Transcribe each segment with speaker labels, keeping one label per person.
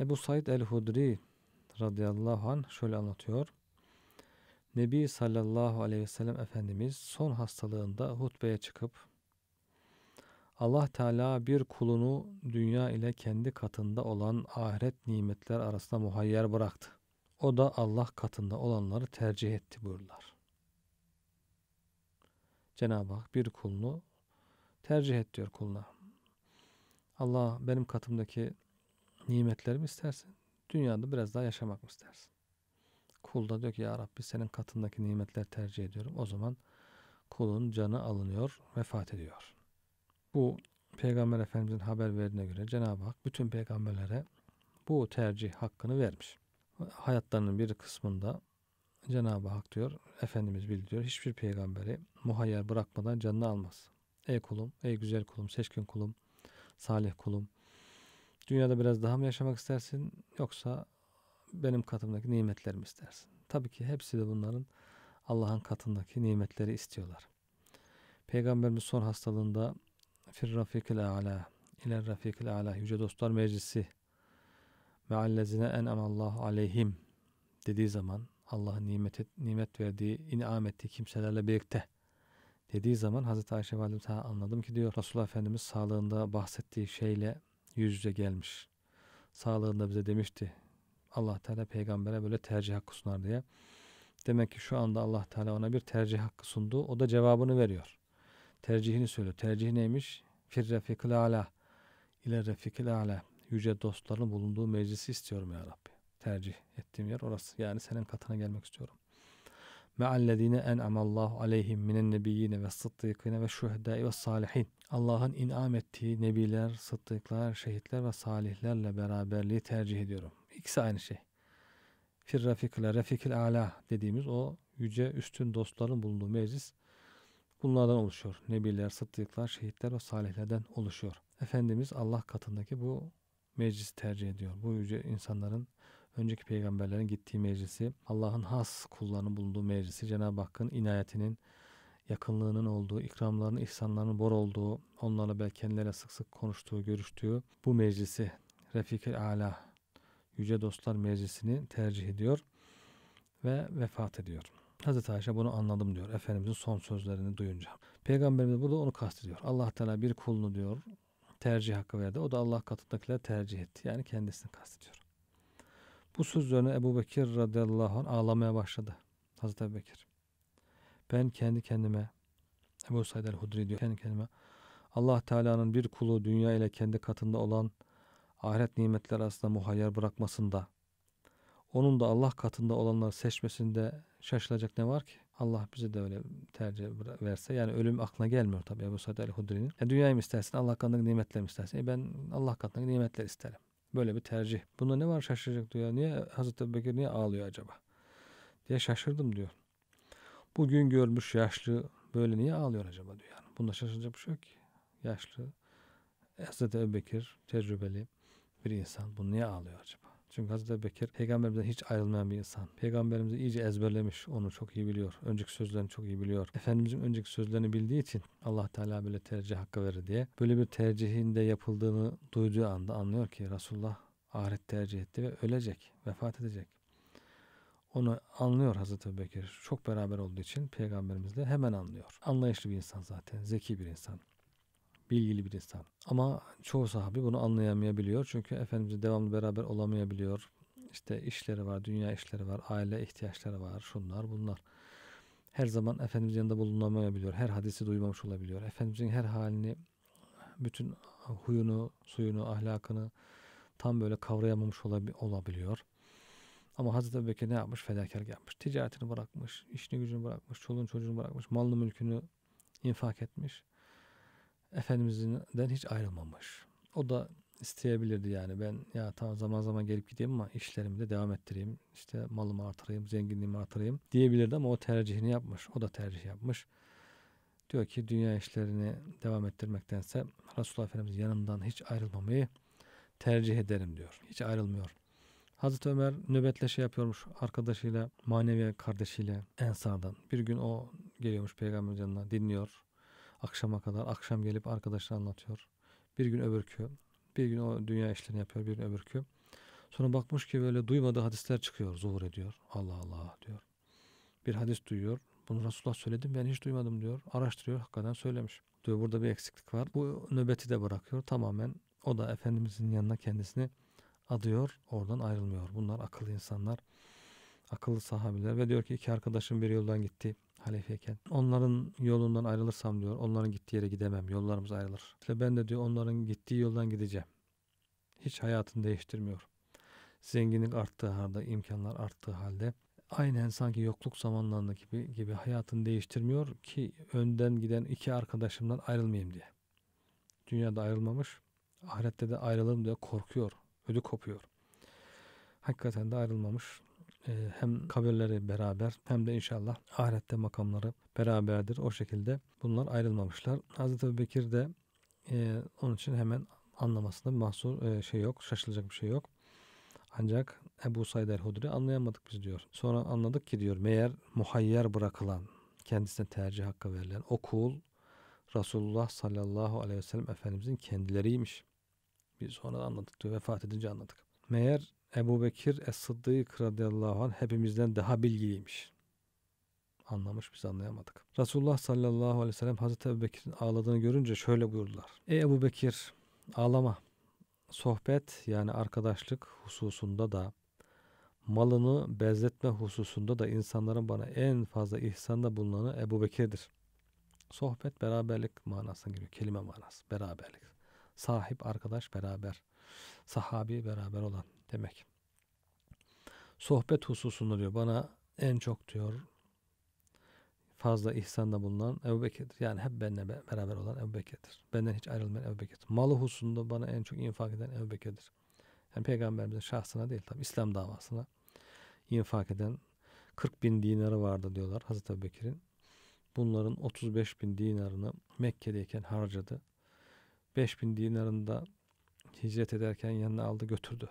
Speaker 1: Ebu Said el-Hudri radıyallahu anh şöyle anlatıyor. Nebi sallallahu aleyhi ve sellem Efendimiz son hastalığında hutbeye çıkıp Allah Teala bir kulunu dünya ile kendi katında olan ahiret nimetler arasında muhayyer bıraktı. O da Allah katında olanları tercih etti buyurlar. Cenab-ı Hak bir kulunu tercih et diyor kuluna. Allah benim katımdaki nimetleri mi istersin? Dünyada biraz daha yaşamak mı istersin? Kul da diyor ki ya Rabbi senin katındaki nimetler tercih ediyorum. O zaman kulun canı alınıyor, vefat ediyor. Bu Peygamber Efendimizin haber verdiğine göre Cenab-ı Hak bütün peygamberlere bu tercih hakkını vermiş. Hayatlarının bir kısmında Cenab-ı Hak diyor, Efendimiz bildiriyor, hiçbir peygamberi muhayyer bırakmadan canını almaz. Ey kulum, ey güzel kulum, seçkin kulum, salih kulum, Dünyada biraz daha mı yaşamak istersin yoksa benim katımdaki nimetlerimi istersin? Tabii ki hepsi de bunların Allah'ın katındaki nimetleri istiyorlar. Peygamberimiz son hastalığında Fir Rafikil A'la İler Rafikil A'la Yüce Dostlar Meclisi ve Meallezine Allah aleyhim dediği zaman Allah'ın nimet, et, nimet verdiği, inam ettiği kimselerle birlikte dediği zaman Hazreti Ayşe Validemiz anladım ki diyor Resulullah Efendimiz sağlığında bahsettiği şeyle yüz yüze gelmiş. Sağlığında bize demişti. Allah Teala peygambere böyle tercih hakkı sunar diye. Demek ki şu anda Allah Teala ona bir tercih hakkı sundu. O da cevabını veriyor. Tercihini söylüyor. Tercih neymiş? Fir ala ile refikil ala yüce dostların bulunduğu meclisi istiyorum ya Rabbi. Tercih ettiğim yer orası. Yani senin katına gelmek istiyorum me'allezine en'amallahu aleyhim minen nebiyyine ve sıddıkine ve şuhedai ve salihin. Allah'ın inam ettiği nebiler, sıddıklar, şehitler ve salihlerle beraberliği tercih ediyorum. İkisi aynı şey. Fir rafikle refikil ala dediğimiz o yüce üstün dostların bulunduğu meclis bunlardan oluşuyor. Nebiler, sıddıklar, şehitler ve salihlerden oluşuyor. Efendimiz Allah katındaki bu meclisi tercih ediyor. Bu yüce insanların önceki peygamberlerin gittiği meclisi, Allah'ın has kullarının bulunduğu meclisi, Cenab-ı Hakk'ın inayetinin, yakınlığının olduğu, ikramların, ihsanların bor olduğu, onlarla belki kendilerine sık sık konuştuğu, görüştüğü bu meclisi, Refik-i Ala, Yüce Dostlar Meclisi'ni tercih ediyor ve vefat ediyor. Hazreti Ayşe bunu anladım diyor Efendimizin son sözlerini duyunca. Peygamberimiz burada onu kastediyor. Allah Teala bir kulunu diyor tercih hakkı verdi. O da Allah katındakiler tercih etti. Yani kendisini kastediyor. Bu sözlerine Ebu Bekir radıyallahu anh ağlamaya başladı. Hazreti Ebu Bekir. Ben kendi kendime Ebu Said el-Hudri diyor kendi kendime Allah Teala'nın bir kulu dünya ile kendi katında olan ahiret nimetler arasında muhayyer bırakmasında onun da Allah katında olanları seçmesinde şaşılacak ne var ki? Allah bize de öyle tercih verse. Yani ölüm aklına gelmiyor tabii Ebu Said el-Hudri'nin. E, dünyayı mı istersin? Allah katındaki nimetleri mi istersin? E, ben Allah katındaki nimetleri isterim. Böyle bir tercih. Buna ne var şaşıracak diyor. Niye Hazreti Ebu Bekir niye ağlıyor acaba? Diye şaşırdım diyor. Bugün görmüş yaşlı böyle niye ağlıyor acaba diyor. Yani bunda şaşıracak bir şey yok ki. Yaşlı Hazreti Ebu Bekir tecrübeli bir insan. Bu niye ağlıyor acaba? Çünkü Hazreti Bekir peygamberimizden hiç ayrılmayan bir insan. Peygamberimizi iyice ezberlemiş. Onu çok iyi biliyor. Önceki sözlerini çok iyi biliyor. Efendimizin önceki sözlerini bildiği için Allah Teala böyle tercih hakkı verir diye. Böyle bir tercihinde yapıldığını duyduğu anda anlıyor ki Resulullah ahiret tercih etti ve ölecek, vefat edecek. Onu anlıyor Hazreti Bekir. Çok beraber olduğu için peygamberimizle hemen anlıyor. Anlayışlı bir insan zaten, zeki bir insan bilgili bir insan. Ama çoğu sahabi bunu anlayamayabiliyor. Çünkü Efendimizle devamlı beraber olamayabiliyor. İşte işleri var, dünya işleri var, aile ihtiyaçları var, şunlar bunlar. Her zaman Efendimizin yanında bulunamayabiliyor. Her hadisi duymamış olabiliyor. Efendimizin her halini, bütün huyunu, suyunu, ahlakını tam böyle kavrayamamış olabiliyor. Ama Hazreti Bekir ne yapmış? Fedakarlık yapmış. Ticaretini bırakmış, işini gücünü bırakmış, çoluğun çocuğunu bırakmış, malını mülkünü infak etmiş. Efendimiz'den hiç ayrılmamış. O da isteyebilirdi yani ben ya tamam zaman zaman gelip gideyim ama işlerimi de devam ettireyim. İşte malımı artırayım, zenginliğimi artırayım diyebilirdi ama o tercihini yapmış. O da tercih yapmış. Diyor ki dünya işlerini devam ettirmektense Resulullah Efendimiz yanından hiç ayrılmamayı tercih ederim diyor. Hiç ayrılmıyor. Hazreti Ömer nöbetle şey yapıyormuş arkadaşıyla, manevi kardeşiyle Ensar'dan. Bir gün o geliyormuş peygamberin yanına dinliyor akşama kadar. Akşam gelip arkadaşlar anlatıyor. Bir gün öbürkü. Bir gün o dünya işlerini yapıyor. Bir gün öbürkü. Sonra bakmış ki böyle duymadığı hadisler çıkıyor. Zuhur ediyor. Allah Allah diyor. Bir hadis duyuyor. Bunu Resulullah söyledim ben hiç duymadım diyor. Araştırıyor hakikaten söylemiş. Diyor burada bir eksiklik var. Bu nöbeti de bırakıyor tamamen. O da Efendimizin yanına kendisini adıyor. Oradan ayrılmıyor. Bunlar akıllı insanlar. Akıllı sahabiler ve diyor ki iki arkadaşım bir yoldan gitti halifeyken. Onların yolundan ayrılırsam diyor onların gittiği yere gidemem. Yollarımız ayrılır. İşte ben de diyor onların gittiği yoldan gideceğim. Hiç hayatını değiştirmiyor. Zenginlik arttığı halde, imkanlar arttığı halde aynen sanki yokluk zamanlarında gibi, gibi hayatını değiştirmiyor ki önden giden iki arkadaşımdan ayrılmayayım diye. Dünyada ayrılmamış, ahirette de ayrılırım diye korkuyor, ödü kopuyor. Hakikaten de ayrılmamış, ee, hem kabirleri beraber hem de inşallah ahirette makamları beraberdir. O şekilde bunlar ayrılmamışlar. Hazreti Bekir de e, onun için hemen anlamasında mahsur e, şey yok, şaşılacak bir şey yok. Ancak Ebu Said el-Hudri anlayamadık biz diyor. Sonra anladık ki diyor meğer muhayyer bırakılan, kendisine tercih hakkı verilen o kul Resulullah sallallahu aleyhi ve sellem Efendimizin kendileriymiş. Biz sonra anladık diyor. Vefat edince anladık. Meğer Ebu Bekir Es-Sıddık radıyallahu anh hepimizden daha bilgiliymiş. Anlamış biz anlayamadık. Resulullah sallallahu aleyhi ve sellem Hazreti Ebu Bekir'in ağladığını görünce şöyle buyurdular. Ey Ebu Bekir ağlama. Sohbet yani arkadaşlık hususunda da malını benzetme hususunda da insanların bana en fazla ihsanda bulunanı Ebu Bekir'dir. Sohbet beraberlik manasına giriyor. Kelime manası. Beraberlik. Sahip, arkadaş, beraber. Sahabi beraber olan demek. Sohbet hususunda diyor bana en çok diyor fazla ihsanda bulunan Ebu Bekir'dir. Yani hep benimle beraber olan Ebu Bekir'dir. Benden hiç ayrılmayan Ebu Bekir'dir. Malı hususunda bana en çok infak eden Ebu Bekir'dir. Yani peygamberimizin şahsına değil tabi İslam davasına infak eden 40 bin dinarı vardı diyorlar Hazreti Ebu Bekir'in. Bunların 35 bin dinarını Mekke'deyken harcadı. 5 bin dinarını da hicret ederken yanına aldı götürdü.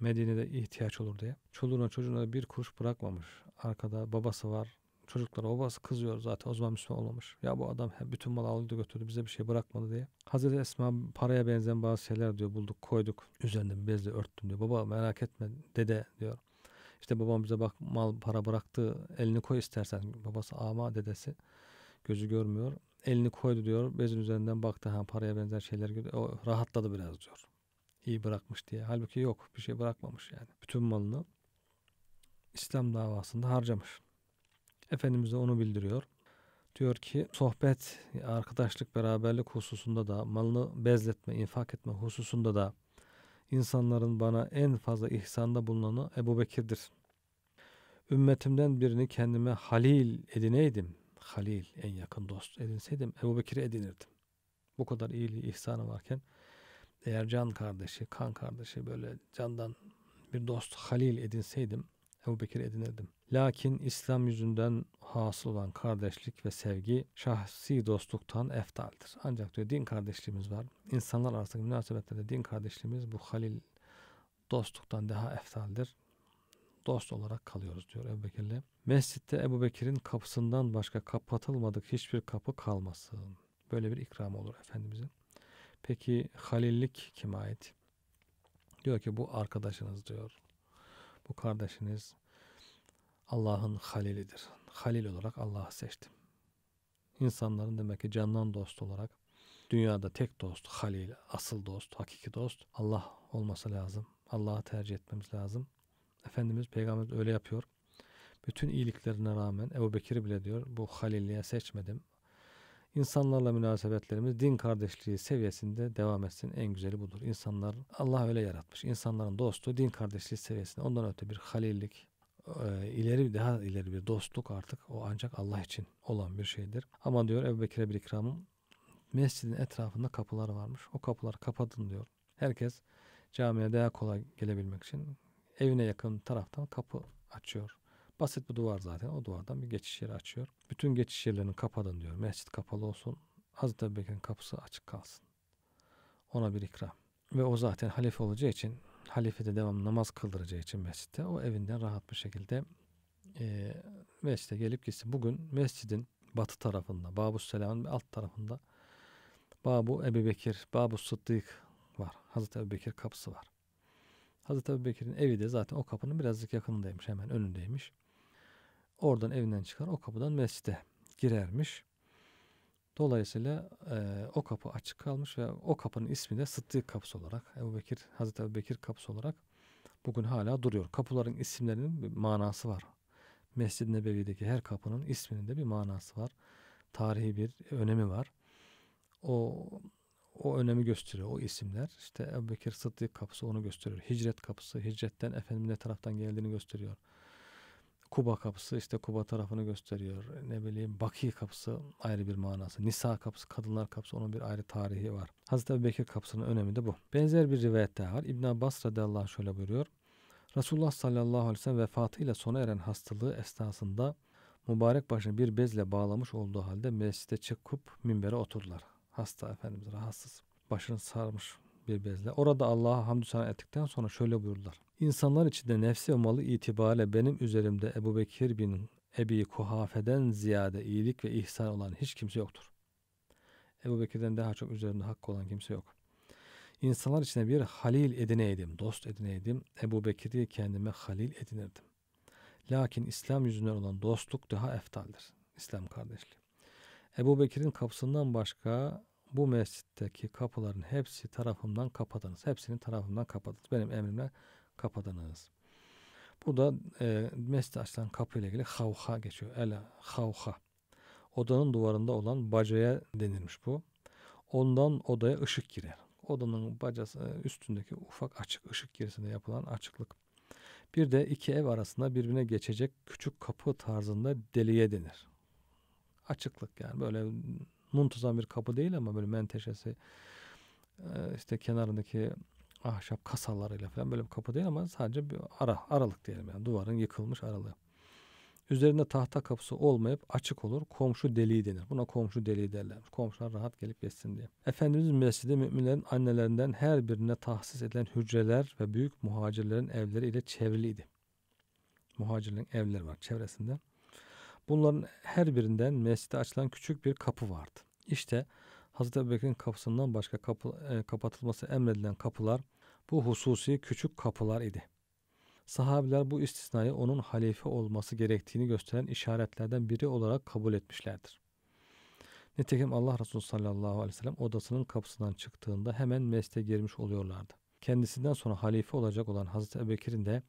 Speaker 1: Medine'de ihtiyaç olur diye. Çoluğuna çocuğuna bir kuruş bırakmamış. Arkada babası var. Çocuklara babası kızıyor zaten o zaman Müslüman olmamış. Ya bu adam bütün mal aldı götürdü bize bir şey bırakmadı diye. Hazreti Esma paraya benzeyen bazı şeyler diyor bulduk koyduk. Üzerinde bir bezle örttüm diyor. Baba merak etme dede diyor. İşte babam bize bak mal para bıraktı elini koy istersen. Babası ama dedesi gözü görmüyor. Elini koydu diyor bezin üzerinden baktı ha paraya benzer şeyler O rahatladı biraz diyor iyi bırakmış diye. Halbuki yok bir şey bırakmamış yani. Bütün malını İslam davasında harcamış. Efendimiz de onu bildiriyor. Diyor ki sohbet, arkadaşlık, beraberlik hususunda da malını bezletme, infak etme hususunda da insanların bana en fazla ihsanda bulunanı Ebu Bekir'dir. Ümmetimden birini kendime halil edineydim. Halil en yakın dost edinseydim Ebu Bekir'i edinirdim. Bu kadar iyiliği, ihsanı varken eğer can kardeşi, kan kardeşi böyle candan bir dost halil edinseydim Ebu Bekir edinirdim. Lakin İslam yüzünden hasıl olan kardeşlik ve sevgi şahsi dostluktan eftaldir. Ancak diyor din kardeşliğimiz var. İnsanlar arasındaki münasebetlerde din kardeşliğimiz bu halil dostluktan daha eftaldir. Dost olarak kalıyoruz diyor Ebu Bekir'le. Mescitte Ebu Bekir'in kapısından başka kapatılmadık hiçbir kapı kalmasın. Böyle bir ikram olur Efendimizin. Peki halillik kime ait? Diyor ki bu arkadaşınız diyor. Bu kardeşiniz Allah'ın halilidir. Halil olarak Allah'ı seçtim. İnsanların demek ki candan dost olarak dünyada tek dost, halil, asıl dost, hakiki dost Allah olması lazım. Allah'ı tercih etmemiz lazım. Efendimiz Peygamber öyle yapıyor. Bütün iyiliklerine rağmen Ebu Bekir bile diyor bu halilliğe seçmedim. İnsanlarla münasebetlerimiz din kardeşliği seviyesinde devam etsin. En güzeli budur. İnsanlar Allah öyle yaratmış. İnsanların dostu din kardeşliği seviyesinde. Ondan öte bir halillik, e, ileri daha ileri bir dostluk artık o ancak Allah için olan bir şeydir. Ama diyor Ebu Bekir'e bir ikramım mescidin etrafında kapılar varmış. O kapılar kapadın diyor. Herkes camiye daha kolay gelebilmek için evine yakın taraftan kapı açıyor. Basit bir duvar zaten. O duvardan bir geçiş yeri açıyor. Bütün geçiş yerlerini kapatın diyor. Mescit kapalı olsun. Hazreti Ebubekir'in kapısı açık kalsın. Ona bir ikram. Ve o zaten halife olacağı için halife de devamlı namaz kıldıracağı için mescitte o evinden rahat bir şekilde e, mescide gelip gitsin. Bugün mescidin batı tarafında, Babu Selam'ın alt tarafında Babu Ebu Bekir, Babu Sıddık var. Hazreti Ebu Bekir kapısı var. Hazreti Ebu Bekir'in evi de zaten o kapının birazcık yakınındaymış. Hemen önündeymiş. Oradan evinden çıkar o kapıdan mescide girermiş. Dolayısıyla e, o kapı açık kalmış ve o kapının ismi de Sıddık kapısı olarak Ebu Bekir, Hazreti Ebu Bekir kapısı olarak bugün hala duruyor. Kapıların isimlerinin bir manası var. Mescid-i Nebevi'deki her kapının isminin de bir manası var. Tarihi bir önemi var. O o önemi gösteriyor o isimler. İşte Ebu Bekir Sıddık kapısı onu gösteriyor. Hicret kapısı, hicretten Efendimiz ne taraftan geldiğini gösteriyor. Kuba kapısı işte Kuba tarafını gösteriyor. Ne bileyim Baki kapısı ayrı bir manası. Nisa kapısı, kadınlar kapısı onun bir ayrı tarihi var. Hazreti Ebu Bekir kapısının önemi de bu. Benzer bir rivayet daha var. İbn Abbas radıyallahu anh şöyle buyuruyor. Resulullah sallallahu aleyhi ve sellem vefatıyla sona eren hastalığı esnasında mübarek başını bir bezle bağlamış olduğu halde mescide çıkıp minbere oturdular. Hasta Efendimiz rahatsız. Başını sarmış bir bezle. Orada Allah'a hamdü sana ettikten sonra şöyle buyurdular. İnsanlar içinde nefsi ve malı itibariyle benim üzerimde Ebu Bekir bin Ebi Kuhafe'den ziyade iyilik ve ihsan olan hiç kimse yoktur. Ebu Bekir'den daha çok üzerimde hakkı olan kimse yok. İnsanlar içinde bir halil edineydim, dost edineydim. Ebu Bekir'i kendime halil edinirdim. Lakin İslam yüzünden olan dostluk daha eftaldir. İslam kardeşliği. Ebu Bekir'in kapısından başka bu mescitteki kapıların hepsi tarafımdan kapadınız. hepsinin tarafımdan kapadınız. Benim emrimle kapadınız. Burada e, mescid açılan ile ilgili havha geçiyor. Ela havha. Odanın duvarında olan bacaya denilmiş bu. Ondan odaya ışık girer. Odanın bacası e, üstündeki ufak açık ışık gerisinde yapılan açıklık. Bir de iki ev arasında birbirine geçecek küçük kapı tarzında deliye denir. Açıklık yani böyle muntuzam bir kapı değil ama böyle menteşesi e, işte kenarındaki ahşap kasalarıyla falan böyle bir kapı değil ama sadece bir ara, aralık diyelim yani duvarın yıkılmış aralığı. Üzerinde tahta kapısı olmayıp açık olur. Komşu deliği denir. Buna komşu deliği derler. Komşular rahat gelip geçsin diye. Efendimiz mescidi müminlerin annelerinden her birine tahsis edilen hücreler ve büyük muhacirlerin evleri ile çevriliydi. Muhacirlerin evleri var çevresinde. Bunların her birinden mescide açılan küçük bir kapı vardı. İşte Hazreti Ebubekir'in kapısından başka kapı, e, kapatılması emredilen kapılar bu hususi küçük kapılar idi. Sahabiler bu istisnayı onun halife olması gerektiğini gösteren işaretlerden biri olarak kabul etmişlerdir. Nitekim Allah Resulü sallallahu aleyhi ve sellem odasının kapısından çıktığında hemen mesle girmiş oluyorlardı. Kendisinden sonra halife olacak olan Hazreti Ebubekir'in de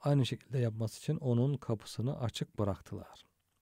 Speaker 1: aynı şekilde yapması için onun kapısını açık bıraktılar.